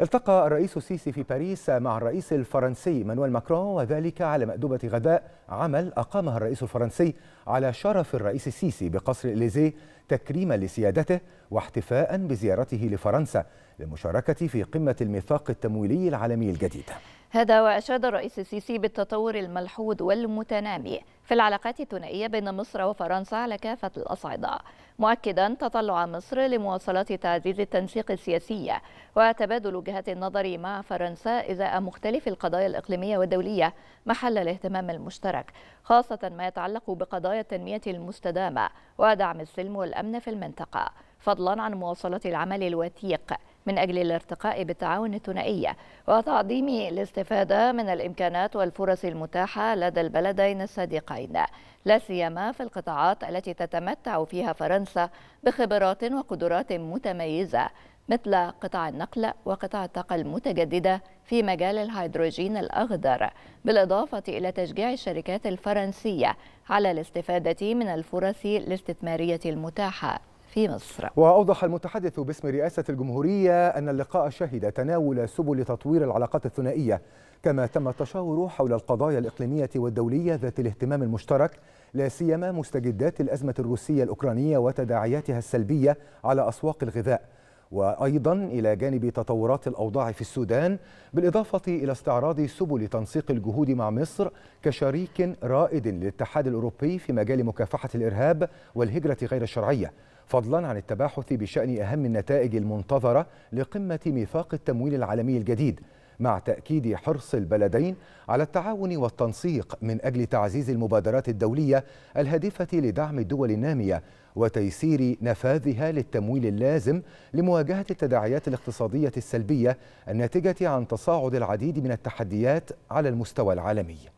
التقى الرئيس السيسي في باريس مع الرئيس الفرنسي مانويل ماكرون وذلك على مأدبة غداء عمل أقامها الرئيس الفرنسي على شرف الرئيس السيسي بقصر إليزيه تكريما لسيادته واحتفاء بزيارته لفرنسا للمشاركة في قمة الميثاق التمويلي العالمي الجديد هذا وأشاد الرئيس السيسي بالتطور الملحوظ والمتنامي في العلاقات الثنائية بين مصر وفرنسا على كافة الأصعدة مؤكدا تطلع مصر لمواصلة تعزيز التنسيق السياسي وتبادل وجهات النظر مع فرنسا إزاء مختلف القضايا الإقليمية والدولية محل الاهتمام المشترك خاصة ما يتعلق بقضايا التنمية المستدامة ودعم السلم والأمن في المنطقة فضلا عن مواصلة العمل الوثيق من أجل الارتقاء بالتعاون الثنائي وتعظيم الاستفادة من الإمكانات والفرص المتاحة لدى البلدين الصديقين لا سيما في القطاعات التي تتمتع فيها فرنسا بخبرات وقدرات متميزة مثل قطاع النقل وقطاع الطاقة المتجددة في مجال الهيدروجين الأخضر بالإضافة إلى تشجيع الشركات الفرنسية على الاستفادة من الفرص الاستثمارية المتاحة في مصر وأوضح المتحدث باسم رئاسة الجمهورية أن اللقاء شهد تناول سبل تطوير العلاقات الثنائية كما تم التشاور حول القضايا الإقليمية والدولية ذات الاهتمام المشترك لا سيما مستجدات الأزمة الروسية الأوكرانية وتداعياتها السلبية على أسواق الغذاء وأيضا إلى جانب تطورات الأوضاع في السودان بالإضافة إلى استعراض سبل تنسيق الجهود مع مصر كشريك رائد للاتحاد الأوروبي في مجال مكافحة الإرهاب والهجرة غير الشرعية فضلا عن التباحث بشأن أهم النتائج المنتظرة لقمة ميثاق التمويل العالمي الجديد مع تأكيد حرص البلدين على التعاون والتنسيق من أجل تعزيز المبادرات الدولية الهادفة لدعم الدول النامية وتيسير نفاذها للتمويل اللازم لمواجهة التداعيات الاقتصادية السلبية الناتجة عن تصاعد العديد من التحديات على المستوى العالمي